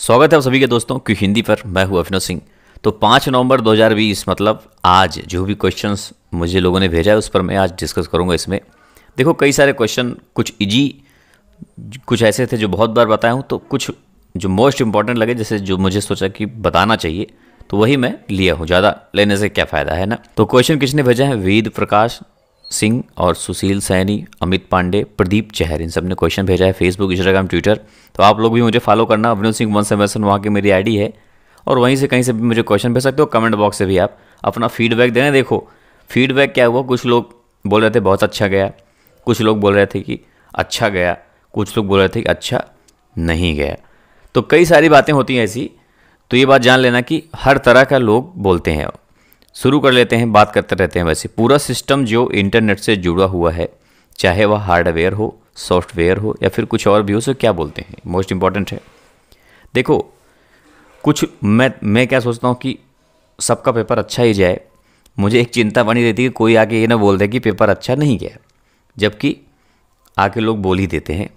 स्वागत है आप सभी के दोस्तों क्यों हिंदी पर मैं हूं अभिनव सिंह तो पाँच नवंबर 2020 मतलब आज जो भी क्वेश्चंस मुझे लोगों ने भेजा है उस पर मैं आज डिस्कस करूंगा इसमें देखो कई सारे क्वेश्चन कुछ इजी कुछ ऐसे थे जो बहुत बार बताया हूँ तो कुछ जो मोस्ट इंपॉर्टेंट लगे जैसे जो मुझे सोचा कि बताना चाहिए तो वही मैं लिया हूँ ज़्यादा लेने से क्या फ़ायदा है ना तो क्वेश्चन किसने भेजा है वेद प्रकाश सिंह और सुशील सैनी अमित पांडे प्रदीप चहर इन सब ने क्वेश्चन भेजा है फेसबुक इंस्टाग्राम ट्विटर तो आप लोग भी मुझे फॉलो करना Abhinav Singh one seven one वहाँ की मेरी आईडी है और वहीं से कहीं से भी मुझे क्वेश्चन भेज सकते हो कमेंट बॉक्स से भी आप अपना फीडबैक देना देखो फीडबैक क्या हुआ कुछ लोग बोल रहे थे बहुत अच्छा गया कुछ लोग बोल रहे थे कि अच्छा गया कुछ लोग बोल रहे थे कि अच्छा नहीं गया तो कई सारी बातें होती हैं ऐसी तो ये बात जान लेना कि हर तरह का लोग बोलते हैं शुरू कर लेते हैं बात करते रहते हैं वैसे पूरा सिस्टम जो इंटरनेट से जुड़ा हुआ है चाहे वह हार्डवेयर हो सॉफ्टवेयर हो या फिर कुछ और भी हो सो क्या बोलते हैं मोस्ट इम्पॉर्टेंट है देखो कुछ मैं मैं क्या सोचता हूँ कि सबका पेपर अच्छा ही जाए मुझे एक चिंता बनी रहती है कि कोई आके ये ना बोल दे कि पेपर अच्छा नहीं गया जबकि आके लोग बोल ही देते हैं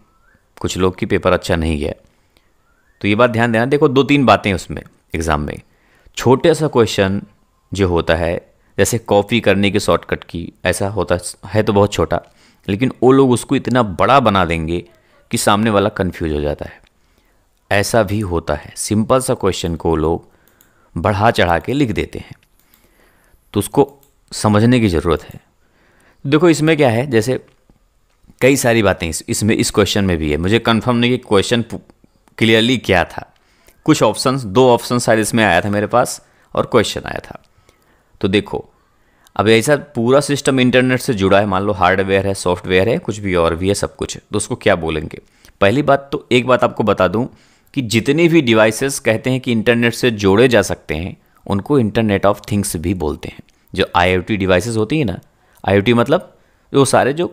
कुछ लोग कि पेपर अच्छा नहीं गया तो ये बात ध्यान देना देखो दो तीन बातें उसमें एग्ज़ाम में छोटे सा क्वेश्चन जो होता है जैसे कॉपी करने के शॉर्टकट की ऐसा होता है तो बहुत छोटा लेकिन वो लोग उसको इतना बड़ा बना देंगे कि सामने वाला कन्फ्यूज हो जाता है ऐसा भी होता है सिंपल सा क्वेश्चन को लोग बढ़ा चढ़ा के लिख देते हैं तो उसको समझने की ज़रूरत है देखो इसमें क्या है जैसे कई सारी बातें इस, इसमें इस क्वेश्चन में भी है मुझे कंफर्म नहीं कि क्वेश्चन क्लियरली क्या था कुछ ऑप्शंस दो ऑप्शन शायद इसमें आया था मेरे पास और क्वेश्चन आया था तो देखो अब ऐसा पूरा सिस्टम इंटरनेट से जुड़ा है मान लो हार्डवेयर है सॉफ्टवेयर है कुछ भी और भी है सब कुछ है तो उसको क्या बोलेंगे पहली बात तो एक बात आपको बता दूं कि जितने भी डिवाइसेस कहते हैं कि इंटरनेट से जोड़े जा सकते हैं उनको इंटरनेट ऑफ थिंग्स भी बोलते हैं जो आई डिवाइसेस होती हैं ना आई मतलब वो सारे जो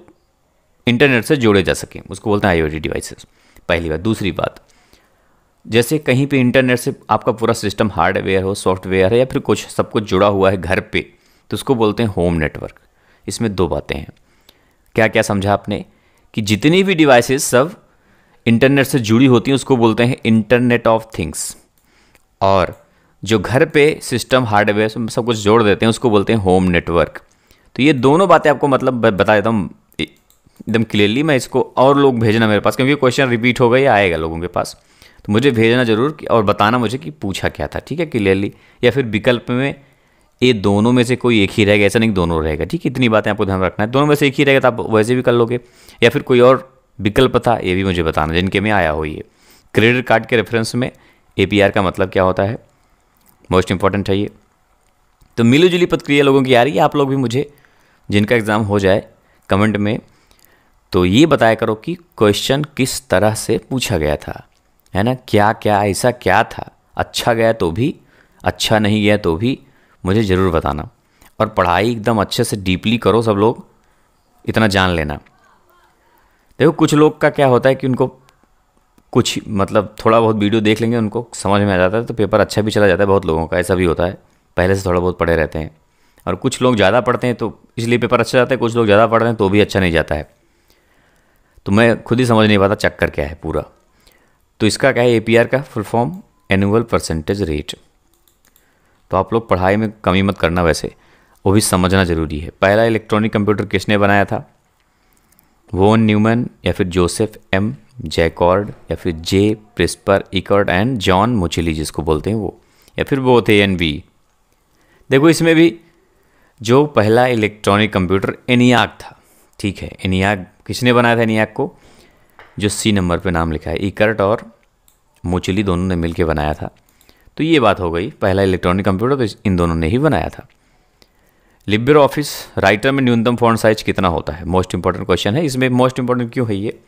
इंटरनेट से जोड़े जा सकें उसको बोलते हैं आई डिवाइसेस पहली बात दूसरी बात जैसे कहीं पे इंटरनेट से आपका पूरा सिस्टम हार्डवेयर हो सॉफ्टवेयर है या फिर कुछ सब कुछ जुड़ा हुआ है घर पे तो उसको बोलते हैं होम नेटवर्क इसमें दो बातें हैं क्या क्या समझा आपने कि जितनी भी डिवाइसेस सब इंटरनेट से जुड़ी होती हैं उसको बोलते हैं इंटरनेट ऑफ थिंग्स और जो घर पे सिस्टम हार्डवेयर सब कुछ जोड़ देते हैं उसको बोलते हैं होम नेटवर्क तो ये दोनों बातें आपको मतलब बता देता हूँ एकदम क्लियरली मैं इसको और लोग भेजना मेरे पास क्योंकि क्वेश्चन रिपीट हो गया आएगा लोगों के पास तो मुझे भेजना ज़रूर और बताना मुझे कि पूछा क्या था ठीक है क्लियरली या फिर विकल्प में ये दोनों में से कोई एक ही रहेगा ऐसा नहीं दोनों रहेगा ठीक है इतनी बातें आपको ध्यान रखना है दोनों में से एक ही रहेगा तो आप वैसे भी कर लोगे या फिर कोई और विकल्प था ये भी मुझे बताना जिनके में आया हो ये क्रेडिट कार्ड के रेफरेंस में ए का मतलब क्या होता है मोस्ट इंपॉर्टेंट है ये तो मिली जुली प्रतिक्रिया लोगों की आ रही है आप लोग भी मुझे जिनका एग्ज़ाम हो जाए कमेंट में तो ये बताया करो कि क्वेश्चन किस तरह से पूछा गया था है ना क्या क्या ऐसा क्या था अच्छा गया तो भी अच्छा नहीं गया तो भी मुझे ज़रूर बताना और पढ़ाई एकदम अच्छे से डीपली करो सब लोग इतना जान लेना देखो कुछ लोग का क्या होता है कि उनको कुछ मतलब थोड़ा बहुत वीडियो देख लेंगे उनको समझ में आ जाता है तो पेपर अच्छा भी चला जाता है बहुत लोगों का ऐसा भी होता है पहले से थोड़ा बहुत पढ़े रहते हैं और कुछ लोग ज़्यादा पढ़ते हैं तो इसलिए पेपर अच्छा जाता है कुछ लोग ज़्यादा पढ़ रहे हैं तो भी अच्छा नहीं जाता है तो मैं खुद ही समझ नहीं पाता चक्कर क्या है पूरा तो इसका क्या है ए का full form annual percentage rate तो आप लोग पढ़ाई में कमी मत करना वैसे वो भी समझना ज़रूरी है पहला इलेक्ट्रॉनिक कंप्यूटर किसने बनाया था वोन न्यूमन या फिर जोसेफ एम जैकॉर्ड या फिर जे प्रिस्पर इकॉर्ड एंड जॉन मुचिली जिसको बोलते हैं वो या फिर वो थे एन वी देखो इसमें भी जो पहला इलेक्ट्रॉनिक कंप्यूटर एनियाक था ठीक है एनियाक किसने बनाया था एनियाक को जो सी नंबर पर नाम लिखा है इकर्ट और मोचली दोनों ने मिलकर बनाया था तो ये बात हो गई पहला इलेक्ट्रॉनिक कंप्यूटर तो इन दोनों ने ही बनाया था लिब्र ऑफिस राइटर में न्यूनतम फॉन्ट साइज कितना होता है मोस्ट इंपॉर्टेंट क्वेश्चन है इसमें मोस्ट इंपॉर्टेंट क्यों है ये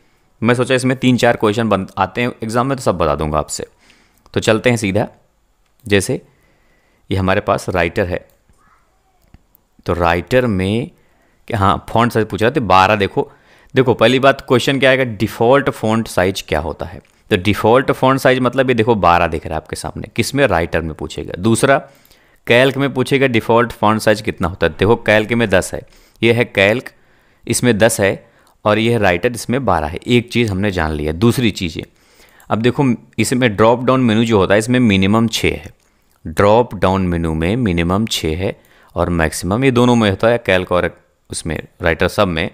मैं सोचा इसमें तीन चार क्वेश्चन बन आते हैं एग्ज़ाम में तो सब बता दूंगा आपसे तो चलते हैं सीधा जैसे ये हमारे पास राइटर है तो राइटर में हाँ फॉन्ट साइज पूछ रहे थे बारह देखो देखो पहली बात क्वेश्चन क्या आएगा डिफ़ॉल्ट फ़ॉन्ट साइज क्या होता है तो डिफ़ॉल्ट फ़ॉन्ट साइज मतलब ये देखो बारह दिख रहा है आपके सामने किस में राइटर में पूछेगा दूसरा कैल्क में पूछेगा डिफ़ॉल्ट फ़ॉन्ट साइज कितना होता है देखो कैल्क में दस है ये है कैल्क इसमें दस है और यह राइटर इसमें बारह है एक चीज़ हमने जान लिया दूसरी चीज़ें अब देखो इसमें ड्रॉप डाउन मेनू जो होता है इसमें मिनिमम छः है ड्रॉप डाउन मेनू में मिनिमम छः है और मैक्सिमम ये दोनों में होता है कैल्क और उसमें राइटर सब में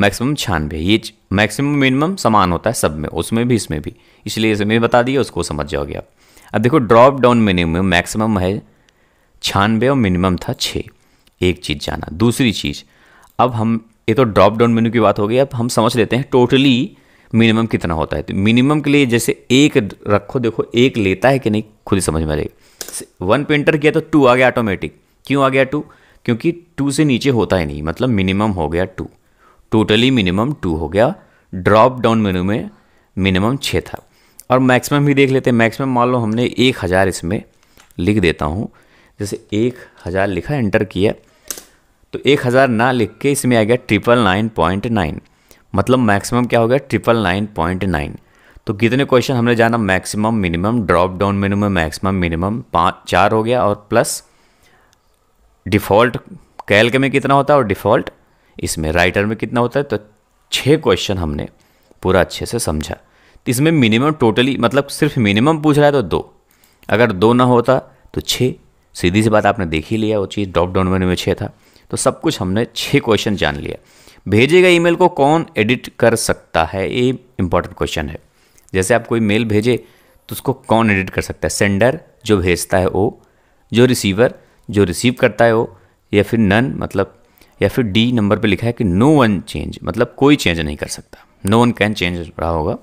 मैक्सिमम छियानवे ये मैक्सिमम मिनिमम समान होता है सब में उसमें भी इसमें भी इसलिए इसमें बता दिया उसको समझ जाओगे आप अब देखो ड्रॉप डाउन मेन्यू में मैक्सिमम है छियानवे और मिनिमम था छः एक चीज़ जाना दूसरी चीज़ अब हम ये तो ड्रॉप डाउन मेन्यू की बात हो गई अब हम समझ लेते हैं टोटली मिनिमम कितना होता है तो मिनिमम के लिए जैसे एक रखो देखो एक लेता है कि नहीं खुद ही समझ में आ वन पे इंटर किया तो टू आ गया ऑटोमेटिक क्यों आ गया टू क्योंकि टू से नीचे होता ही नहीं मतलब मिनिमम हो गया टू टोटली मिनिमम टू हो गया ड्रॉप डाउन मेनू में मिनिमम छः था और मैक्सिमम भी देख लेते हैं मैक्सिमम मान लो हमने एक हज़ार इसमें लिख देता हूँ जैसे एक हज़ार लिखा एंटर किया तो एक हज़ार ना लिख के इसमें आ गया ट्रिपल नाइन पॉइंट नाइन मतलब मैक्सिमम क्या हो गया ट्रिपल नाइन पॉइंट नाइन तो कितने क्वेश्चन हमने जाना maximum minimum drop down menu में मैक्सिमम मिनिमम पाँच चार हो गया और प्लस डिफ़ॉल्ट कैल के में कितना होता है और डिफ़ॉल्ट इसमें राइटर में कितना होता है तो छः क्वेश्चन हमने पूरा अच्छे से समझा तो इसमें मिनिमम टोटली मतलब सिर्फ मिनिमम पूछ रहा है तो दो अगर दो ना होता तो छः सीधी सी बात आपने देख ही लिया वो चीज़ ड्रॉप डाउन मेन्यू में छः था तो सब कुछ हमने छः क्वेश्चन जान लिया भेजे गए ईमेल को कौन एडिट कर सकता है ये इंपॉर्टेंट क्वेश्चन है जैसे आप कोई मेल भेजे तो उसको कौन एडिट कर सकता है सेंडर जो भेजता है वो जो रिसीवर जो रिसीव करता है वो या फिर नन मतलब या फिर डी नंबर पे लिखा है कि नो वन चेंज मतलब कोई चेंज नहीं कर सकता नो वन कैन चेंज रहा होगा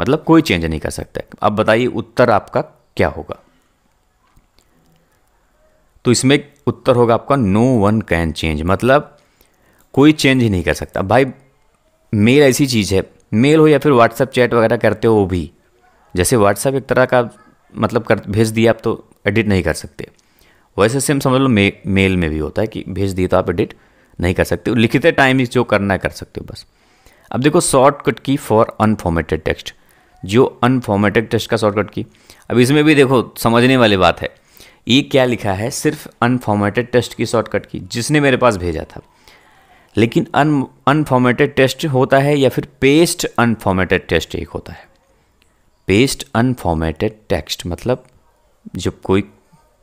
मतलब कोई चेंज नहीं कर सकता अब बताइए उत्तर आपका क्या होगा तो इसमें उत्तर होगा आपका नो वन कैन चेंज मतलब कोई चेंज ही नहीं कर सकता भाई मेल ऐसी चीज़ है मेल हो या फिर व्हाट्सएप चैट वगैरह करते हो वो भी जैसे व्हाट्सएप एक तरह का मतलब कर भेज दिया आप तो एडिट नहीं कर सकते वैसे सेम समझ लो मे, मेल में भी होता है कि भेज दिए तो आप एडिट नहीं कर सकते हो लिखते टाइम जो करना है कर सकते हो बस अब देखो shortcut key for unformatted text जो अनफॉर्मेटेड टेक्स्ट का शॉर्टकट की अब इसमें भी देखो समझने वाली बात है ये क्या लिखा है सिर्फ अनफॉर्मेटेड टेस्ट की शॉर्टकट की जिसने मेरे पास भेजा था लेकिन अन अनफॉर्मेटेड टेस्ट होता है या फिर पेस्ट अनफॉर्मेटेड टेस्ट एक होता है पेस्ट अनफॉर्मेटेड टेक्स्ट मतलब जब कोई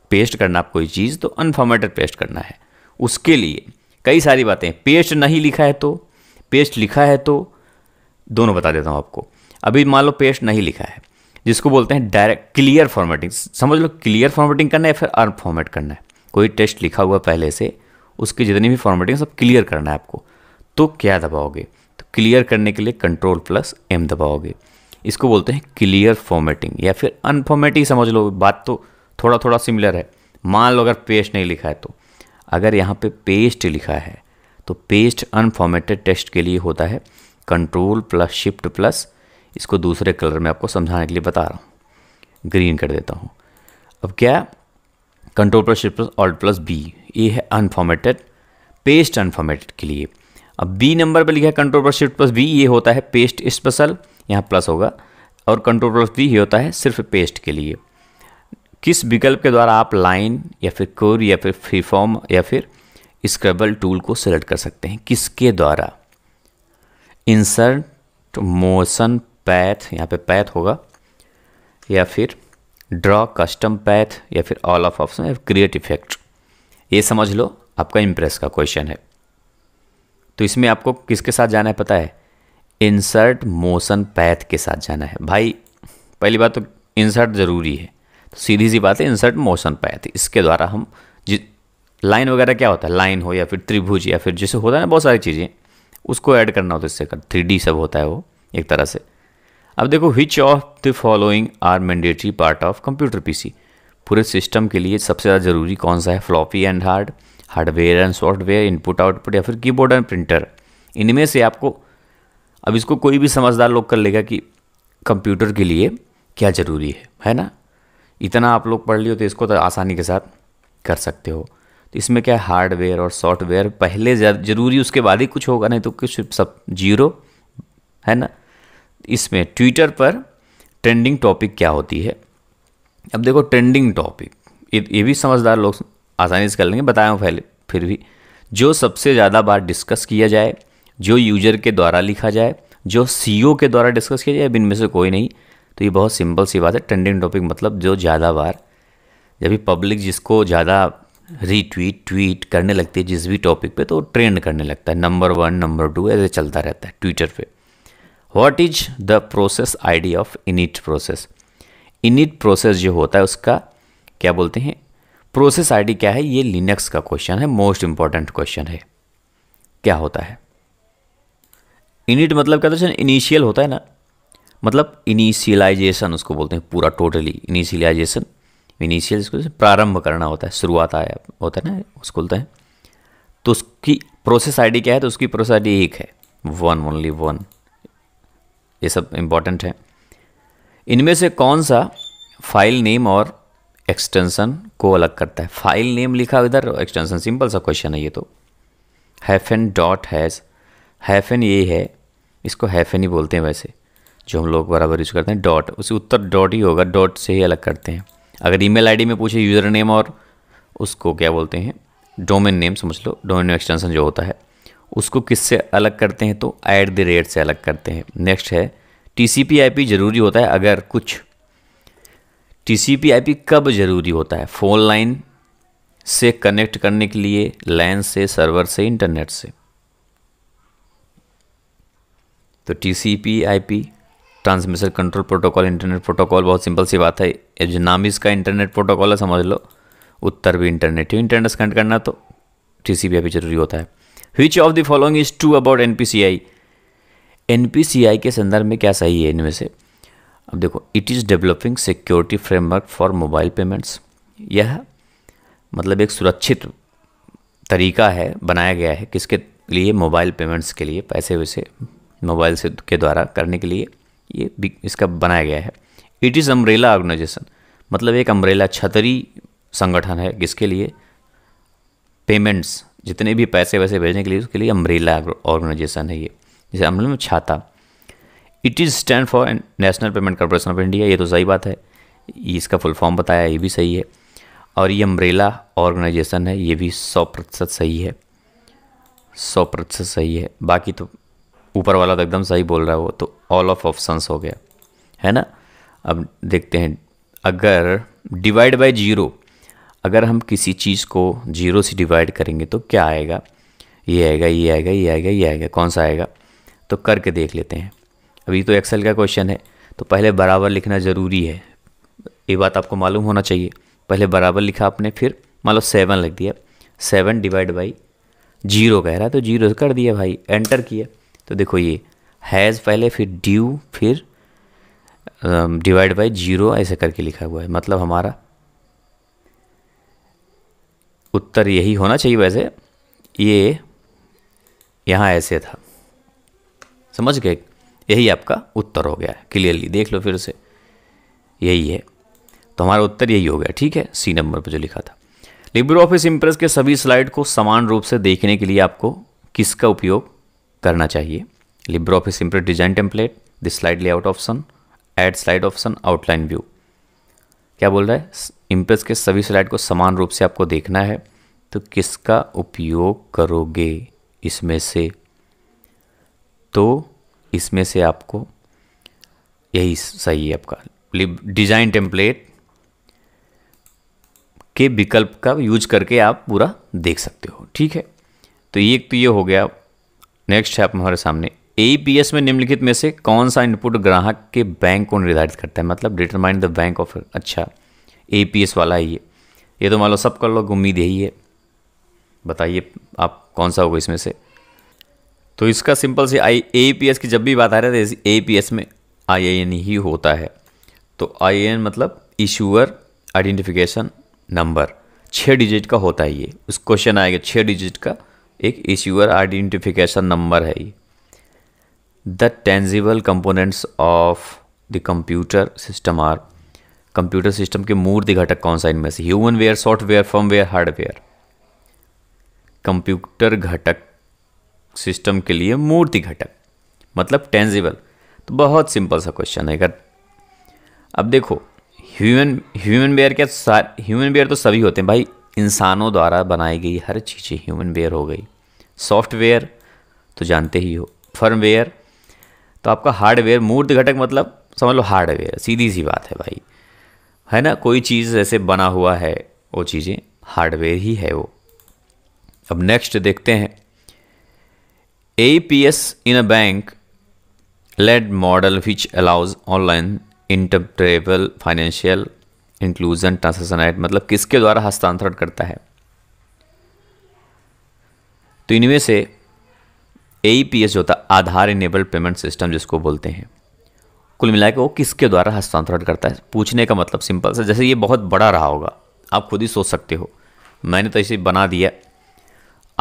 पेस्ट करना आप कोई चीज़ तो अनफॉर्मेटेड पेस्ट करना है उसके लिए कई सारी बातें पेस्ट नहीं लिखा है तो पेस्ट लिखा है तो दोनों बता देता हूँ आपको अभी मान लो पेस्ट नहीं लिखा है जिसको बोलते हैं डायरेक्ट क्लियर फॉर्मेटिंग समझ लो क्लियर फॉर्मेटिंग करना है या फिर अन फॉर्मेट करना है कोई टेस्ट लिखा हुआ पहले से उसकी जितनी भी फॉर्मेटिंग सब क्लियर करना है आपको तो क्या दबाओगे तो क्लियर करने के लिए कंट्रोल प्लस एम दबाओगे इसको बोलते हैं क्लियर फॉर्मेटिंग या फिर अनफॉर्मेटिंग समझ लो बात तो थोड़ा थोड़ा सिमिलर है मान लो अगर पेस्ट नहीं लिखा है तो अगर यहाँ पे पेस्ट लिखा है तो पेस्ट अनफॉर्मेटेड टेक्स्ट के लिए होता है कंट्रोल प्लस शिफ्ट प्लस इसको दूसरे कलर में आपको समझाने के लिए बता रहा हूँ ग्रीन कर देता हूँ अब क्या control plus shift plus alt plus B ये है अनफॉर्मेटेड पेस्ट अनफॉर्मेटेड के लिए अब बी नंबर पर लिखा है control plus shift plus B ये होता है पेस्ट स्पेशल यहाँ प्लस होगा और कंट्रोल प्लस बी ये होता है सिर्फ पेस्ट के लिए किस विकल्प के द्वारा आप लाइन या फिर कोर या फिर फ्री फॉर्म या फिर स्क्रबल टूल को सिलेक्ट कर सकते हैं किसके द्वारा इंसर्ट मोशन पैथ यहाँ पे पैथ होगा या फिर ड्रॉ कस्टम पैथ या फिर ऑल ऑफ ऑप्शन या क्रिएट इफेक्ट ये समझ लो आपका इम्प्रेस का क्वेश्चन है तो इसमें आपको किसके साथ जाना है पता है इंसर्ट मोशन पैथ के साथ जाना है भाई पहली बात तो इंसर्ट ज़रूरी है सीधी सी बात है इंसर्ट मोशन पे थी इसके द्वारा हम जि लाइन वगैरह क्या होता है लाइन हो या फिर त्रिभुज या फिर जैसे होता है ना बहुत सारी चीज़ें उसको ऐड करना होता है इससे कर थ्री सब होता है वो एक तरह से अब देखो which of the following are mandatory part of computer P पूरे सिस्टम के लिए सबसे ज़्यादा ज़रूरी कौन सा है floppy and hard hardware and software input output या फिर कीबोर्ड एंड प्रिंटर इनमें से आपको अब इसको कोई भी समझदार लोग कर लेगा कि कंप्यूटर के लिए क्या ज़रूरी है है ना इतना आप लोग पढ़ लियो तो इसको तो आसानी के साथ कर सकते हो तो इसमें क्या है हार्डवेयर और सॉफ्टवेयर पहले ज़रूरी उसके बाद ही कुछ होगा नहीं तो कुछ सब जीरो है ना इसमें ट्विटर पर ट्रेंडिंग टॉपिक क्या होती है अब देखो ट्रेंडिंग टॉपिक ये भी समझदार लोग आसानी से कर लेंगे बताया हूँ पहले फिर भी जो सबसे ज़्यादा बार डिस्कस किया जाए जो यूजर के द्वारा लिखा जाए जो सी के द्वारा डिस्कस किया जाए इनमें से कोई नहीं तो ये बहुत सिंपल सी बात है ट्रेंडिंग टॉपिक मतलब जो ज़्यादा बार जब भी पब्लिक जिसको ज़्यादा रीट्वीट ट्वीट करने लगती है जिस भी टॉपिक पे तो ट्रेंड करने लगता है नंबर वन नंबर टू ऐसे चलता रहता है ट्विटर पे what is the process ID of init process init process जो होता है उसका क्या बोलते हैं प्रोसेस आईडी क्या है ये लिनक्स का क्वेश्चन है मोस्ट इंपॉर्टेंट क्वेश्चन है क्या होता है इनिट मतलब क्या होता इनिशियल होता है ना मतलब इनिशियलाइजेशन उसको बोलते हैं पूरा टोटली इनिशियलाइजेशन इनिशियल इसको प्रारंभ करना होता है शुरुआत आया होता है ना उसको बोलते हैं तो उसकी प्रोसेस आईडी क्या है तो उसकी प्रोसेस आईडी एक है वन ओनली वन ये सब इम्पॉर्टेंट है इनमें से कौन सा फाइल नेम और एक्सटेंशन को अलग करता है फाइल नेम लिखा इधर एक्सटेंशन सिंपल सा क्वेश्चन है ये तो have an dot has have an ये है इसको हैफेन ही बोलते हैं वैसे जो हम लोग बराबर यूज़ करते हैं डॉट उसे उत्तर डॉट ही होगा डॉट से ही अलग करते हैं अगर ईमेल आईडी में पूछे यूज़र नेम और उसको क्या बोलते हैं डोमेन नेम समझ लो डोमेन एक्सटेंसन एक्सटेंशन जो होता है उसको किससे अलग करते हैं तो ऐट द रेट से अलग करते हैं नेक्स्ट है T C P I P ज़रूरी होता है अगर कुछ T C P I P कब ज़रूरी होता है फ़ोन लाइन से कनेक्ट करने के लिए लाइन से सर्वर से इंटरनेट से तो T C P I P transmission control protocol internet protocol बहुत सिंपल सी बात है ये जो नाम इसका इंटरनेट प्रोटोकॉल है समझ लो उत्तर भी इंटरनेट ही इंटरनेट से कनेक्ट करना तो टी सी भी जरूरी होता है which of the following is true about N P C I N P C I के संदर्भ में क्या सही है इनमें से अब देखो it is developing security framework for mobile payments यह मतलब एक सुरक्षित तरीका है बनाया गया है किसके लिए मोबाइल पेमेंट्स के लिए पैसे वैसे मोबाइल से के द्वारा करने के लिए ये इसका बनाया गया है इट इज़ अम्ब्रेला ऑर्गेनाइजेशन मतलब एक अम्ब्रेला छतरी संगठन है जिसके लिए पेमेंट्स जितने भी पैसे वैसे भेजने के लिए उसके लिए अम्ब्रेला ऑर्गेनाइजेशन है ये जैसे अम्ब्रेला में छाता it is stand for national payment corporation of India ये तो सही बात है इसका फुल फॉर्म बताया ये भी सही है और ये अम्ब्रेला ऑर्गेनाइजेशन है ये भी सौ प्रतिशत सही है सौ प्रतिशत सही है बाकी तो ऊपर वाला तो एकदम सही बोल रहा है वो तो ऑल ऑफ ऑप्शंस हो गया है ना अब देखते हैं अगर डिवाइड बाय जीरो अगर हम किसी चीज़ को जीरो से डिवाइड करेंगे तो क्या आएगा ये आएगा ये आएगा ये आएगा ये आएगा कौन सा आएगा तो करके देख लेते हैं अभी तो एक्सेल का क्वेश्चन है तो पहले बराबर लिखना ज़रूरी है ये बात आपको मालूम होना चाहिए पहले बराबर लिखा आपने फिर मान लो सेवन लिख दिया सेवन डिवाइड बाई जीरो कह रहा है तो जीरो कर दिया भाई एंटर किया तो देखो ये हैज़ पहले फिर ड्यू फिर डिवाइड बाय जीरो ऐसे करके लिखा हुआ है मतलब हमारा उत्तर यही होना चाहिए वैसे ये यहाँ ऐसे था समझ गए यही आपका उत्तर हो गया है क्लियरली देख लो फिर से यही है तो हमारा उत्तर यही हो गया ठीक है सी नंबर पर जो लिखा था लिब्रो ऑफिस इम्प्रेस के सभी स्लाइड को समान रूप से देखने के लिए आपको किसका उपयोग करना चाहिए Libre office impress design template the slide layout option add slide option outline view क्या बोल रहा है इम्प्रेस के सभी स्लाइड को समान रूप से आपको देखना है तो किसका उपयोग करोगे इसमें से तो इसमें से आपको यही सही है आपका डिज़ाइन टेम्पलेट के विकल्प का यूज करके आप पूरा देख सकते हो ठीक है तो ये तो ये हो गया नेक्स्ट है आप हमारे सामने ए में निम्नलिखित में से कौन सा इनपुट ग्राहक के बैंक को निर्धारित करता है मतलब डिटरमाइन द बैंक ऑफ अच्छा ए वाला है ये ये तो मान लो सब कर लोग उम्मीद यही है बताइए आप कौन सा होगा इसमें से तो इसका सिंपल से आई ए की जब भी बात आ रही है ए पी में आई एन ही होता है तो आई एन मतलब इशूअर आइडेंटिफिकेशन नंबर छः डिजिट का होता है ये उस क्वेश्चन आएगा छः डिजिट का एक इश्यूअर आइडेंटिफिकेशन नंबर है the tangible components of the computer system are computer system के मूर्ति घटक कौन सा इनमें से human ware software firmware hardware computer घटक सिस्टम के लिए मूर्ति घटक मतलब टेंजिबल तो बहुत सिंपल सा क्वेश्चन है अगर अब देखो ह्यूमन ह्यूमन वेयर क्या ह्यूमन वेयर तो सभी होते हैं भाई इंसानों द्वारा बनाई गई हर चीज़ें ह्यूमन वेयर हो गई सॉफ्टवेयर तो जानते ही हो फर्मवेयर तो आपका हार्डवेयर मूर्त घटक मतलब समझ लो हार्डवेयर सीधी सी बात है भाई है ना कोई चीज़ ऐसे बना हुआ है वो चीज़ें हार्डवेयर ही है वो अब नेक्स्ट देखते हैं A P S in a bank led model which allows online interoperable financial inclusion transaction act मतलब किसके द्वारा हस्तांतरण करता है तो इनमें से ए जो होता है आधार इनेबल पेमेंट सिस्टम जिसको बोलते हैं कुल मिला के वो किसके द्वारा हस्तांतरण करता है पूछने का मतलब सिंपल सा जैसे ये बहुत बड़ा रहा होगा आप खुद ही सोच सकते हो मैंने तो इसे बना दिया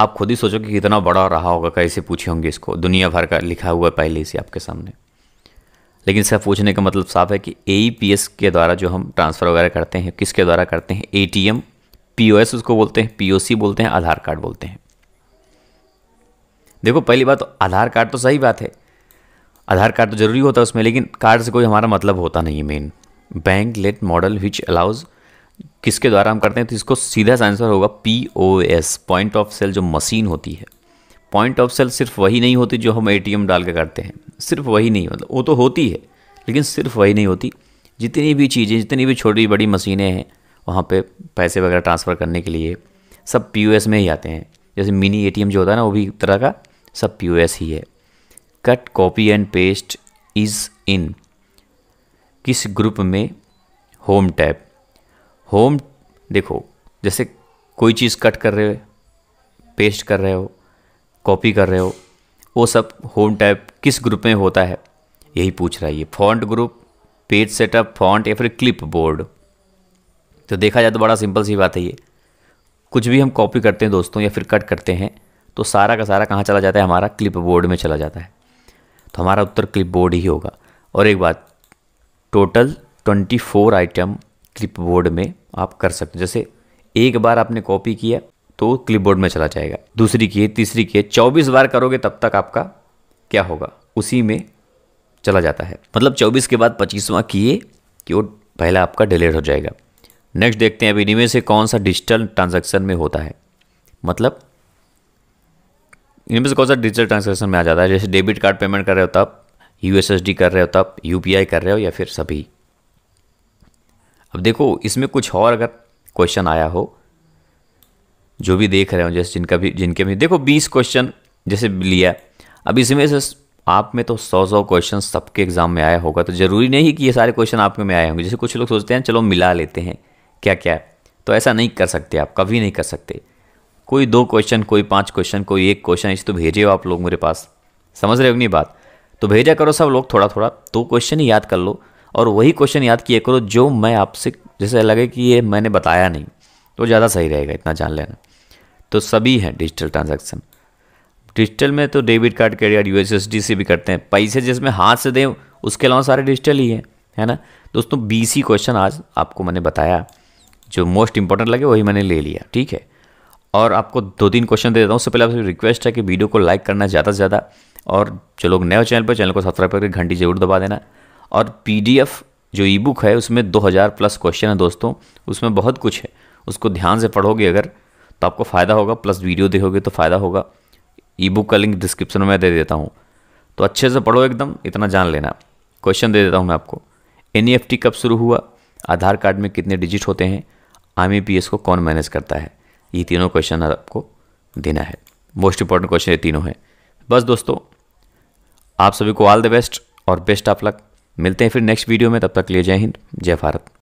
आप खुद ही सोचो कि कितना बड़ा रहा होगा कैसे पूछे होंगे इसको दुनिया भर का लिखा हुआ है पहले से आपके सामने लेकिन इसका पूछने का मतलब साफ है कि ए के द्वारा जो हम ट्रांसफ़र वगैरह करते हैं किसके द्वारा करते हैं ए टी एम उसको बोलते हैं पी बोलते हैं आधार कार्ड बोलते हैं देखो पहली बात तो आधार कार्ड तो सही बात है आधार कार्ड तो ज़रूरी होता है उसमें लेकिन कार्ड से कोई हमारा मतलब होता नहीं है main bank led model which allows किसके द्वारा हम करते हैं तो इसको सीधा सा आंसर होगा P O S point of sale जो मशीन होती है पॉइंट ऑफ सेल सिर्फ वही नहीं होती जो हम ए टी एम डाल के करते हैं सिर्फ वही नहीं मतलब वो तो होती है लेकिन सिर्फ वही नहीं होती जितनी भी चीज़ें जितनी भी छोटी बड़ी मशीनें हैं वहाँ पे पैसे वगैरह ट्रांसफ़र करने के लिए सब पी ओ एस में ही आते हैं जैसे मिनी ए टी एम जो होता है ना वो भी एक तरह का सब पी ही है cut copy and paste is in किस ग्रुप में होम टैब होम देखो जैसे कोई चीज़ कट कर रहे हो पेस्ट कर रहे हो कॉपी कर रहे हो वो सब होम टैब किस ग्रुप में होता है यही पूछ रहा है ये font group page setup font या फिर क्लिप बोर्ड तो देखा जाए तो बड़ा सिंपल सी बात है ये कुछ भी हम कॉपी करते हैं दोस्तों या फिर कट करते हैं तो सारा का सारा कहाँ चला जाता है हमारा क्लिप बोर्ड में चला जाता है तो हमारा उत्तर क्लिप बोर्ड ही होगा और एक बात total twenty four item clipboard में आप कर सकते जैसे एक बार आपने कॉपी किया तो क्लिप बोर्ड में चला जाएगा दूसरी किए तीसरी किए चौबीस बार करोगे तब तक आपका क्या होगा उसी में चला जाता है मतलब चौबीस के बाद पच्चीसवा किए कि वो पहला आपका डिलीट हो जाएगा नेक्स्ट देखते हैं अब इनमें से कौन सा डिजिटल ट्रांजैक्शन में होता है मतलब इनमें से कौन सा डिजिटल ट्रांजेक्शन में आ जाता है जैसे डेबिट कार्ड पेमेंट कर रहे हो तब यू कर रहे हो तब यू कर रहे हो या फिर सभी अब देखो इसमें कुछ और अगर क्वेश्चन आया हो जो भी देख रहे हो जैसे जिनका भी जिनके भी देखो बीस क्वेश्चन जैसे लिया अब इसमें से आप में तो सौ सौ क्वेश्चन सबके एग्ज़ाम में आया होगा तो ज़रूरी नहीं कि ये सारे क्वेश्चन आप में आए होंगे जैसे कुछ लोग सोचते हैं चलो मिला लेते हैं क्या क्या है तो ऐसा नहीं कर सकते आप कभी नहीं कर सकते कोई दो क्वेश्चन कोई पाँच क्वेश्चन कोई एक क्वेश्चन इस तो भेजे हो आप लोग मेरे पास समझ रहे हो नहीं बात तो भेजा करो सब लोग थोड़ा थोड़ा दो क्वेश्चन ही याद कर लो और वही क्वेश्चन याद किए करो जो मैं आपसे जैसे लगे कि ये मैंने बताया नहीं तो ज़्यादा सही रहेगा इतना जान लेना तो सभी हैं डिजिटल ट्रांजेक्शन डिजिटल में तो debit card credit U S से भी करते हैं पैसे जिसमें हाथ से दें उसके अलावा सारे डिजिटल ही हैं है ना दोस्तों बीसी क्वेश्चन आज आपको मैंने बताया जो मोस्ट इंपॉर्टेंट लगे वही मैंने ले लिया ठीक है और आपको दो तीन क्वेश्चन दे देता हूँ उससे पहले आपसे रिक्वेस्ट है कि वीडियो को लाइक करना ज़्यादा से ज़्यादा और जो लोग नए चैनल पर चैनल को सब्सक्राइब करके घंटी जरूर दबा देना और पी जो ई बुक है उसमें दो प्लस क्वेश्चन है दोस्तों उसमें बहुत कुछ है उसको ध्यान से पढ़ोगे अगर तो आपको फ़ायदा होगा प्लस वीडियो देखोगे तो फ़ायदा होगा ई बुक का लिंक डिस्क्रिप्शन में दे देता हूँ तो अच्छे से पढ़ो एकदम इतना जान लेना क्वेश्चन दे देता हूँ मैं आपको एन e कब शुरू हुआ आधार कार्ड में कितने डिजिट होते हैं आई को कौन मैनेज करता है ये तीनों क्वेश्चन आपको देना है मोस्ट इंपॉर्टेंट क्वेश्चन ये तीनों हैं बस दोस्तों आप सभी को ऑल द बेस्ट और बेस्ट ऑफ लक मिलते हैं फिर नेक्स्ट वीडियो में तब तक लिए जय हिंद जय भारत